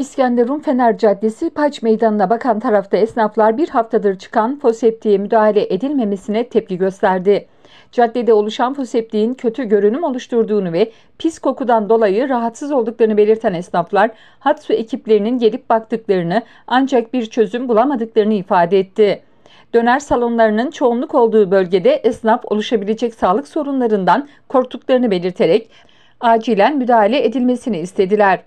İskenderun Fener Caddesi Paç Meydanı'na bakan tarafta esnaflar bir haftadır çıkan foseptiğe müdahale edilmemesine tepki gösterdi. Caddede oluşan foseptiğin kötü görünüm oluşturduğunu ve pis kokudan dolayı rahatsız olduklarını belirten esnaflar, hat su ekiplerinin gelip baktıklarını ancak bir çözüm bulamadıklarını ifade etti. Döner salonlarının çoğunluk olduğu bölgede esnaf oluşabilecek sağlık sorunlarından korktuklarını belirterek acilen müdahale edilmesini istediler.